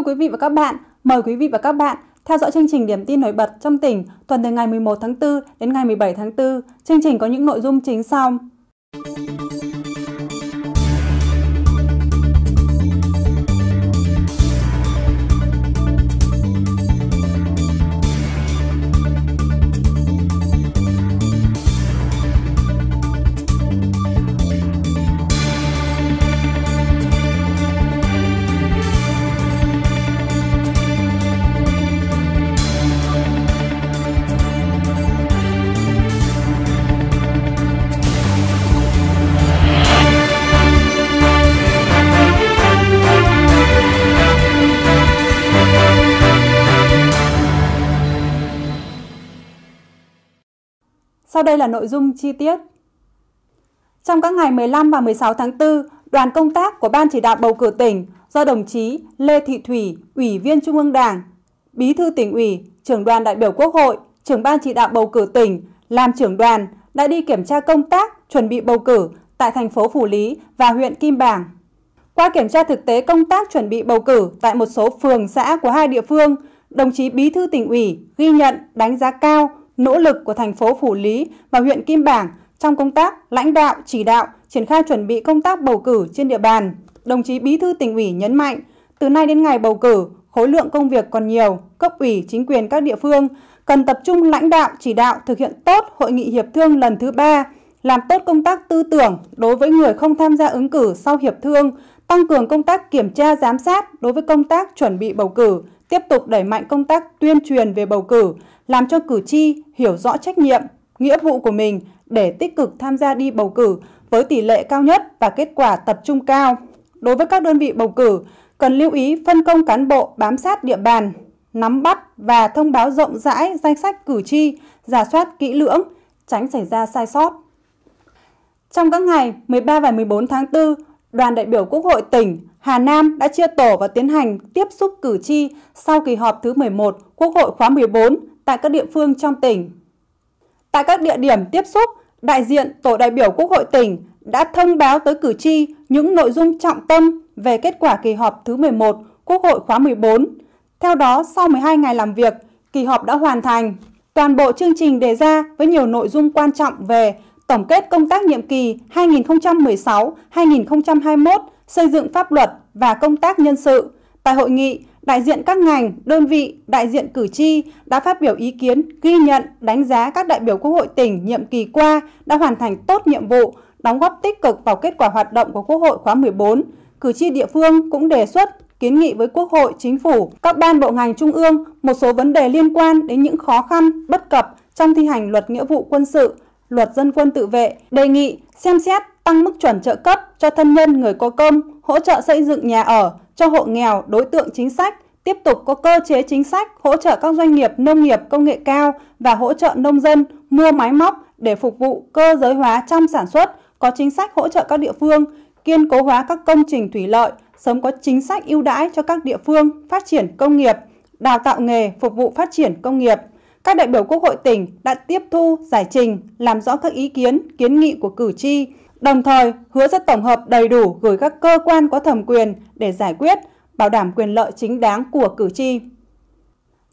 Thưa quý vị và các bạn, mời quý vị và các bạn theo dõi chương trình điểm tin nổi bật trong tỉnh tuần từ ngày 11 tháng 4 đến ngày 17 tháng 4. Chương trình có những nội dung chính sau. Sau đây là nội dung chi tiết. Trong các ngày 15 và 16 tháng 4, đoàn công tác của Ban chỉ đạo bầu cử tỉnh do đồng chí Lê Thị Thủy, Ủy viên Trung ương Đảng, Bí thư tỉnh ủy, trưởng đoàn đại biểu Quốc hội, trưởng ban chỉ đạo bầu cử tỉnh, làm trưởng đoàn đã đi kiểm tra công tác chuẩn bị bầu cử tại thành phố Phủ Lý và huyện Kim Bảng. Qua kiểm tra thực tế công tác chuẩn bị bầu cử tại một số phường xã của hai địa phương, đồng chí Bí thư tỉnh ủy ghi nhận đánh giá cao nỗ lực của thành phố Phủ Lý và huyện Kim Bảng trong công tác lãnh đạo, chỉ đạo, triển khai chuẩn bị công tác bầu cử trên địa bàn. Đồng chí Bí thư tỉnh ủy nhấn mạnh, từ nay đến ngày bầu cử, khối lượng công việc còn nhiều, cấp ủy, chính quyền các địa phương cần tập trung lãnh đạo, chỉ đạo thực hiện tốt hội nghị hiệp thương lần thứ ba, làm tốt công tác tư tưởng đối với người không tham gia ứng cử sau hiệp thương, tăng cường công tác kiểm tra giám sát đối với công tác chuẩn bị bầu cử, tiếp tục đẩy mạnh công tác tuyên truyền về bầu cử, làm cho cử tri hiểu rõ trách nhiệm, nghĩa vụ của mình để tích cực tham gia đi bầu cử với tỷ lệ cao nhất và kết quả tập trung cao. Đối với các đơn vị bầu cử, cần lưu ý phân công cán bộ bám sát địa bàn, nắm bắt và thông báo rộng rãi danh sách cử tri, giả soát kỹ lưỡng, tránh xảy ra sai sót. Trong các ngày 13 và 14 tháng 4, đoàn đại biểu Quốc hội tỉnh Hà Nam đã chia tổ và tiến hành tiếp xúc cử tri sau kỳ họp thứ 11 Quốc hội khóa 14 tại các địa phương trong tỉnh. Tại các địa điểm tiếp xúc, đại diện tổ đại biểu Quốc hội tỉnh đã thông báo tới cử tri những nội dung trọng tâm về kết quả kỳ họp thứ 11 Quốc hội khóa 14. Theo đó, sau 12 ngày làm việc, kỳ họp đã hoàn thành. Toàn bộ chương trình đề ra với nhiều nội dung quan trọng về tổng kết công tác nhiệm kỳ 2016-2021 xây dựng pháp luật và công tác nhân sự. Tại hội nghị, đại diện các ngành, đơn vị, đại diện cử tri đã phát biểu ý kiến, ghi nhận, đánh giá các đại biểu Quốc hội tỉnh nhiệm kỳ qua đã hoàn thành tốt nhiệm vụ, đóng góp tích cực vào kết quả hoạt động của Quốc hội khóa 14. Cử tri địa phương cũng đề xuất kiến nghị với Quốc hội, Chính phủ, các ban bộ ngành trung ương một số vấn đề liên quan đến những khó khăn, bất cập trong thi hành luật nghĩa vụ quân sự luật dân quân tự vệ, đề nghị xem xét tăng mức chuẩn trợ cấp cho thân nhân người có công, hỗ trợ xây dựng nhà ở cho hộ nghèo, đối tượng chính sách, tiếp tục có cơ chế chính sách hỗ trợ các doanh nghiệp nông nghiệp công nghệ cao và hỗ trợ nông dân mua máy móc để phục vụ cơ giới hóa trong sản xuất, có chính sách hỗ trợ các địa phương, kiên cố hóa các công trình thủy lợi, sớm có chính sách ưu đãi cho các địa phương phát triển công nghiệp, đào tạo nghề phục vụ phát triển công nghiệp các đại biểu Quốc hội tỉnh đã tiếp thu, giải trình, làm rõ các ý kiến, kiến nghị của cử tri, đồng thời hứa sẽ tổng hợp đầy đủ gửi các cơ quan có thẩm quyền để giải quyết, bảo đảm quyền lợi chính đáng của cử tri.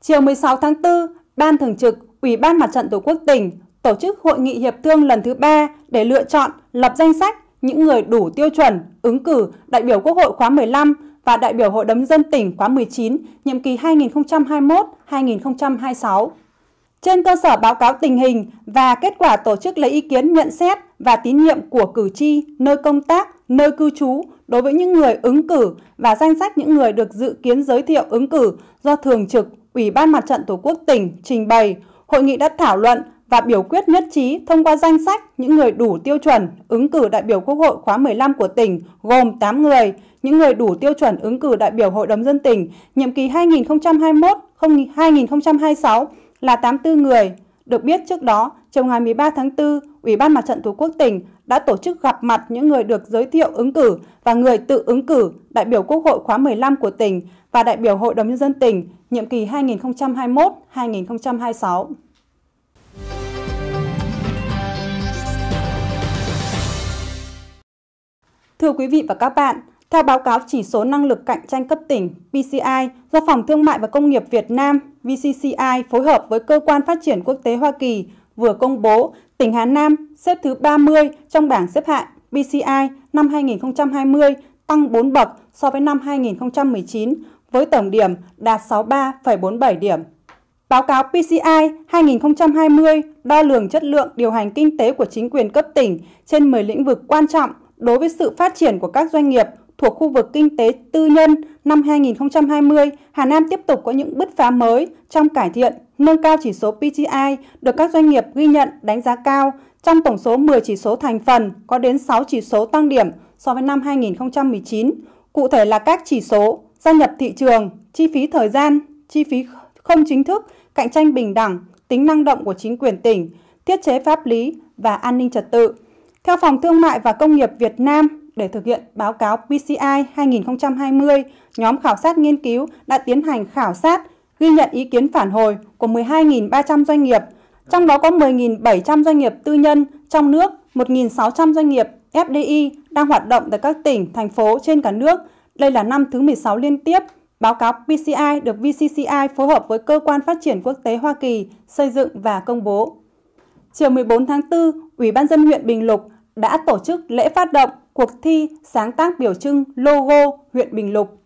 Chiều 16 tháng 4, Ban Thường trực Ủy ban Mặt trận Tổ quốc tỉnh tổ chức hội nghị hiệp thương lần thứ 3 để lựa chọn, lập danh sách những người đủ tiêu chuẩn ứng cử đại biểu Quốc hội khóa 15 và đại biểu Hội đồng dân tỉnh khóa 19, nhiệm kỳ 2021-2026. Trên cơ sở báo cáo tình hình và kết quả tổ chức lấy ý kiến nhận xét và tín nhiệm của cử tri nơi công tác, nơi cư trú đối với những người ứng cử và danh sách những người được dự kiến giới thiệu ứng cử do Thường trực Ủy ban Mặt trận Tổ quốc tỉnh trình bày, hội nghị đã thảo luận và biểu quyết nhất trí thông qua danh sách những người đủ tiêu chuẩn ứng cử đại biểu Quốc hội khóa 15 của tỉnh gồm 8 người, những người đủ tiêu chuẩn ứng cử đại biểu Hội đồng dân tỉnh nhiệm kỳ 2021-2026 là 84 người. Được biết trước đó, trong ngày 13 tháng 4, Ủy ban Mặt trận Tổ quốc tỉnh đã tổ chức gặp mặt những người được giới thiệu ứng cử và người tự ứng cử đại biểu Quốc hội khóa 15 của tỉnh và đại biểu Hội đồng Nhân dân tỉnh nhiệm kỳ 2021-2026. Thưa quý vị và các bạn, theo báo cáo chỉ số năng lực cạnh tranh cấp tỉnh PCI do Phòng Thương mại và Công nghiệp Việt Nam VCCI phối hợp với Cơ quan Phát triển Quốc tế Hoa Kỳ vừa công bố, tỉnh Hà Nam xếp thứ 30 trong bảng xếp hạng PCI năm 2020 tăng 4 bậc so với năm 2019 với tổng điểm đạt 63,47 điểm. Báo cáo PCI 2020 đo lường chất lượng điều hành kinh tế của chính quyền cấp tỉnh trên 10 lĩnh vực quan trọng đối với sự phát triển của các doanh nghiệp thuộc khu vực kinh tế tư nhân năm 2020, Hà Nam tiếp tục có những bứt phá mới trong cải thiện, nâng cao chỉ số PTI được các doanh nghiệp ghi nhận đánh giá cao. Trong tổng số 10 chỉ số thành phần, có đến 6 chỉ số tăng điểm so với năm 2019, cụ thể là các chỉ số gia nhập thị trường, chi phí thời gian, chi phí không chính thức, cạnh tranh bình đẳng, tính năng động của chính quyền tỉnh, thiết chế pháp lý và an ninh trật tự. Theo Phòng Thương mại và Công nghiệp Việt Nam, để thực hiện báo cáo PCI 2020, nhóm khảo sát nghiên cứu đã tiến hành khảo sát, ghi nhận ý kiến phản hồi của 12.300 doanh nghiệp, trong đó có 10.700 doanh nghiệp tư nhân trong nước, 1.600 doanh nghiệp FDI đang hoạt động tại các tỉnh, thành phố trên cả nước. Đây là năm thứ 16 liên tiếp Báo cáo PCI được VCCI phối hợp với Cơ quan Phát triển Quốc tế Hoa Kỳ xây dựng và công bố. Chiều 14 tháng 4, Ủy ban dân huyện Bình Lục đã tổ chức lễ phát động cuộc thi sáng tác biểu trưng logo huyện Bình Lục.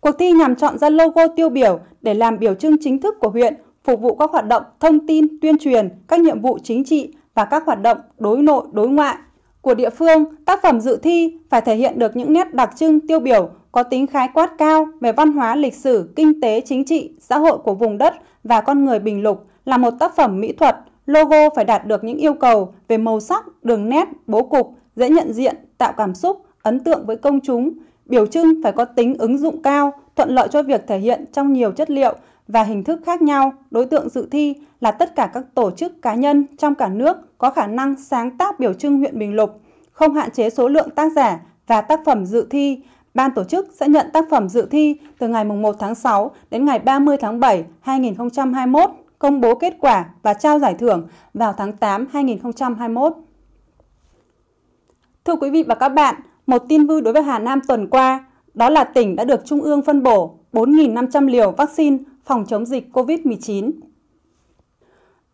Cuộc thi nhằm chọn ra logo tiêu biểu để làm biểu trưng chính thức của huyện, phục vụ các hoạt động thông tin, tuyên truyền, các nhiệm vụ chính trị và các hoạt động đối nội, đối ngoại của địa phương. Tác phẩm dự thi phải thể hiện được những nét đặc trưng tiêu biểu có tính khái quát cao về văn hóa, lịch sử, kinh tế, chính trị, xã hội của vùng đất và con người Bình Lục là một tác phẩm mỹ thuật. Logo phải đạt được những yêu cầu về màu sắc, đường nét, bố cục, dễ nhận diện, tạo cảm xúc, ấn tượng với công chúng. Biểu trưng phải có tính ứng dụng cao, thuận lợi cho việc thể hiện trong nhiều chất liệu và hình thức khác nhau. Đối tượng dự thi là tất cả các tổ chức cá nhân trong cả nước có khả năng sáng tác biểu trưng huyện Bình Lục, không hạn chế số lượng tác giả và tác phẩm dự thi. Ban tổ chức sẽ nhận tác phẩm dự thi từ ngày 1 tháng 6 đến ngày 30 tháng 7 2021, công bố kết quả và trao giải thưởng vào tháng 8 2021. Thưa quý vị và các bạn, một tin vui đối với Hà Nam tuần qua, đó là tỉnh đã được Trung ương phân bổ 4.500 liều vaccine phòng chống dịch COVID-19.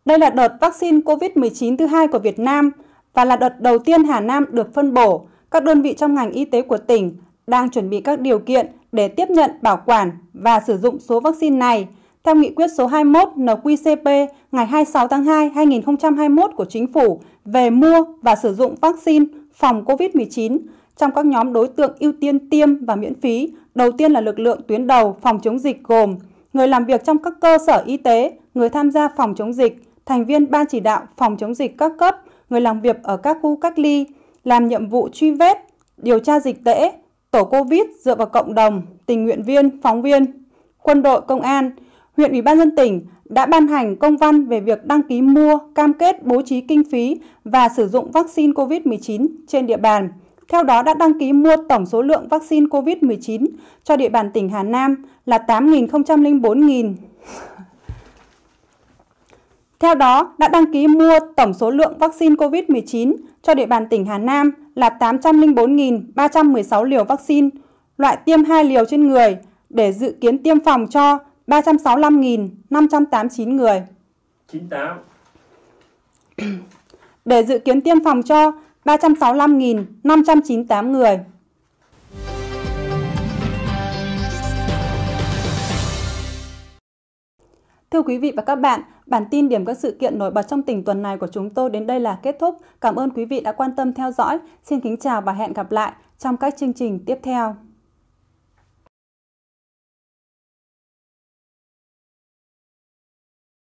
Đây là đợt vaccine COVID-19 thứ hai của Việt Nam và là đợt đầu tiên Hà Nam được phân bổ. Các đơn vị trong ngành y tế của tỉnh đang chuẩn bị các điều kiện để tiếp nhận, bảo quản và sử dụng số vaccine này – theo nghị quyết số 21 NQCP ngày 26 tháng 2 2021 của Chính phủ về mua và sử dụng vaccine phòng COVID-19 trong các nhóm đối tượng ưu tiên tiêm và miễn phí, đầu tiên là lực lượng tuyến đầu phòng chống dịch gồm người làm việc trong các cơ sở y tế, người tham gia phòng chống dịch, thành viên ban chỉ đạo phòng chống dịch các cấp, người làm việc ở các khu cách ly, làm nhiệm vụ truy vết, điều tra dịch tễ, tổ COVID dựa vào cộng đồng, tình nguyện viên, phóng viên, quân đội, công an – huyện Ủy ban dân tỉnh đã ban hành công văn về việc đăng ký mua, cam kết bố trí kinh phí và sử dụng vaccine COVID-19 trên địa bàn. Theo đó đã đăng ký mua tổng số lượng vaccine COVID-19 cho địa bàn tỉnh Hà Nam là 8.004.000. Theo đó đã đăng ký mua tổng số lượng vaccine COVID-19 cho địa bàn tỉnh Hà Nam là 804.316 liều vaccine, loại tiêm 2 liều trên người để dự kiến tiêm phòng cho 365.589 người. 98. Để dự kiến tiêm phòng cho 365.598 người. Thưa quý vị và các bạn, bản tin điểm các sự kiện nổi bật trong tỉnh tuần này của chúng tôi đến đây là kết thúc. Cảm ơn quý vị đã quan tâm theo dõi. Xin kính chào và hẹn gặp lại trong các chương trình tiếp theo.